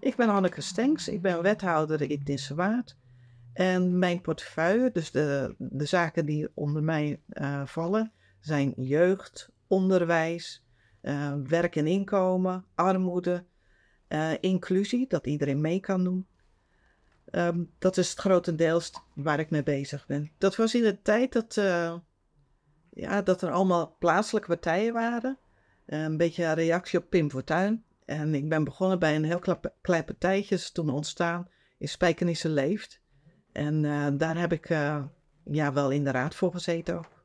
Ik ben Anneke Stenks, ik ben wethouder in Dissewaard. En mijn portefeuille, dus de, de zaken die onder mij eh, vallen, zijn jeugd, onderwijs, eh, werk en inkomen, armoede, eh, inclusie, dat iedereen mee kan doen. Ehm, dat is het grotendeels waar ik mee bezig ben. Dat was in de tijd dat, ja, dat er allemaal plaatselijke partijen waren. een beetje een reactie op Pim Fortuyn. En ik ben begonnen bij een heel klein partijtje, is toen ontstaan, in Spijkenissen Leeft. En eh, daar heb ik eh, ja, wel in de raad voor gezeten ook.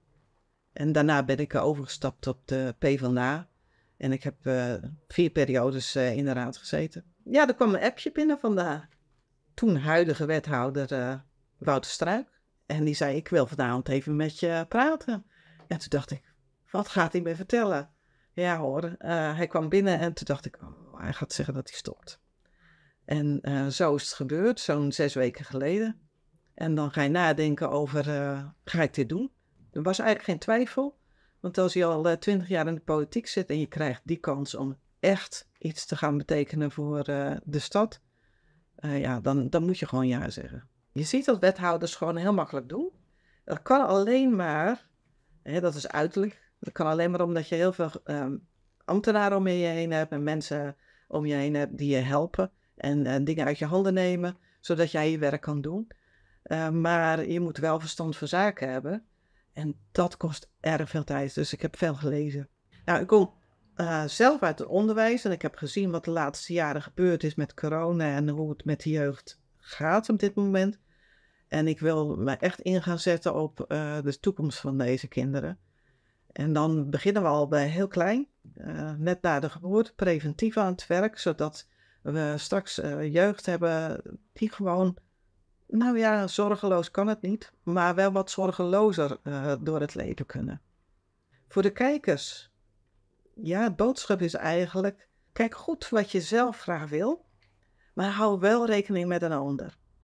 En daarna ben ik eh, overgestapt op de PvdA. En ik heb vier periodes in de raad gezeten. Ja, er kwam een appje binnen van de toen huidige wethouder Wouter Struik. En die zei, ik wil vanavond even met je praten. En toen dacht ik, wat gaat hij me vertellen? Ja hoor, eh, hij kwam binnen en toen dacht ik, oh, hij gaat zeggen dat hij stopt. En eh, zo is het gebeurd, zo'n zes weken geleden. En dan ga je nadenken over, eh, ga ik dit doen? Er was eigenlijk geen twijfel, want als je al twintig jaar in de politiek zit en je krijgt die kans om echt iets te gaan betekenen voor de stad, ja, dan, dan moet je gewoon ja zeggen. Je ziet dat wethouders gewoon heel makkelijk doen. Dat kan alleen maar, hè, dat is uiterlijk, dat kan alleen maar omdat je heel veel ehm, ambtenaren om je heen hebt en mensen om je heen hebt die je helpen en eh, dingen uit je handen nemen, zodat jij je werk kan doen. Eh, maar je moet wel verstand van zaken hebben. En dat kost erg veel tijd. Dus ik heb veel gelezen. Nou, ik kom eh, zelf uit het onderwijs en ik heb gezien wat de laatste jaren gebeurd is met corona en hoe het met de jeugd gaat op dit moment. En ik wil me echt in zetten op de toekomst van deze kinderen. En dan beginnen we al bij heel klein, eh, net na de geboorte, preventief aan het werk, zodat we straks eh, jeugd hebben die gewoon, nou ja, zorgeloos kan het niet, maar wel wat zorgelozer eh, door het leven kunnen. Voor de kijkers, ja, het boodschap is eigenlijk, kijk goed wat je zelf graag wil, maar hou wel rekening met een ander.